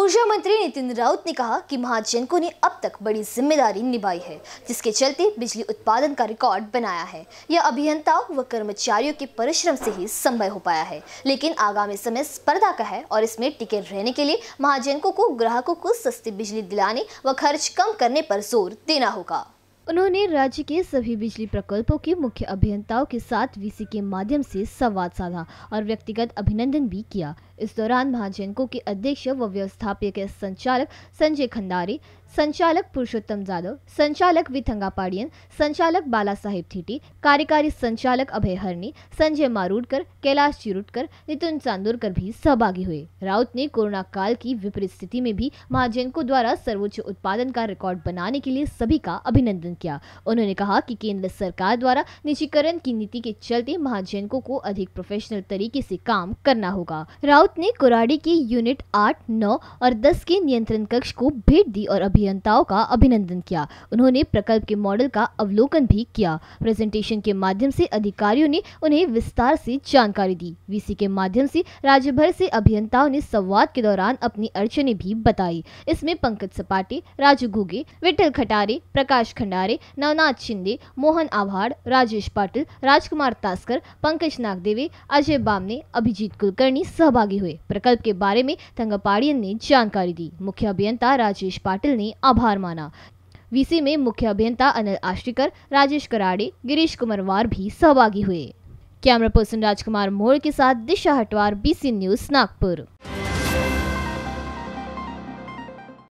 ऊर्जा मंत्री नितिन राउत ने कहा कि महाजनको ने अब तक बड़ी जिम्मेदारी निभाई है जिसके चलते बिजली उत्पादन का रिकॉर्ड बनाया है यह अभियंताओं व कर्मचारियों के परिश्रम से ही संभव हो पाया है लेकिन आगामी समय स्पर्धा का है और इसमें टिके रहने के लिए महाजनको को ग्राहकों को सस्ती बिजली दिलाने व खर्च कम करने पर जोर देना होगा उन्होंने राज्य के सभी बिजली प्रकल्पों के मुख्य अभियंताओं के साथ वीसी के माध्यम से संवाद साधा और व्यक्तिगत अभिनंदन भी किया इस दौरान महाजनकों के अध्यक्ष व व्यवस्थापकीय संचालक संजय खंडारे संचालक पुरुषोत्तम जाधव संचालक विथंगा पाडियन संचालक बाला साहेब थीटी कार्यकारी संचालक अभय हरनी संजय मारूडकर कैलाश चिरुटकर नितिन चांदोरकर भी सहभागी हुए राउत ने कोरोना काल की विपरीत स्थिति में भी महाजनकों द्वारा सर्वोच्च उत्पादन का रिकॉर्ड बनाने के लिए सभी का अभिनंदन किया उन्होंने कहा की केंद्र सरकार द्वारा निजीकरण की नीति के चलते महाजनकों को अधिक प्रोफेशनल तरीके से काम करना होगा राउत राउत ने कुराड़ी की यूनिट आठ नौ और दस के नियंत्रण कक्ष को भेंट दी और अभियंताओं का अभिनंदन किया उन्होंने प्रकल्प के मॉडल का अवलोकन भी किया प्रेजेंटेशन के माध्यम से अधिकारियों ने उन्हें विस्तार से जानकारी दी वीसी के माध्यम से राज्य भर से अभियंताओं ने संवाद के दौरान अपनी अड़चने भी बताई इसमें पंकज सपाटे राजू घुगे विठल खटारे प्रकाश खंडारे नवनाथ शिंदे मोहन आभाड़ राजेश पाटिल राजकुमार तास्कर पंकज नागदेवे अजय बामने अभिजीत कुलकर्णी सहभागी हुए प्रकल्प के बारे में थंगापाड़ियन ने जानकारी दी मुख्य अभियंता राजेश पाटिल ने आभार माना वीसी में मुख्य अभियंता अनिल आश्रीकर राजेश कराड़े गिरीश कुमार वार भी सहभागी हुए कैमरा पर्सन राजकुमार मोड़ के साथ दिशा हटवार बीसी न्यूज नागपुर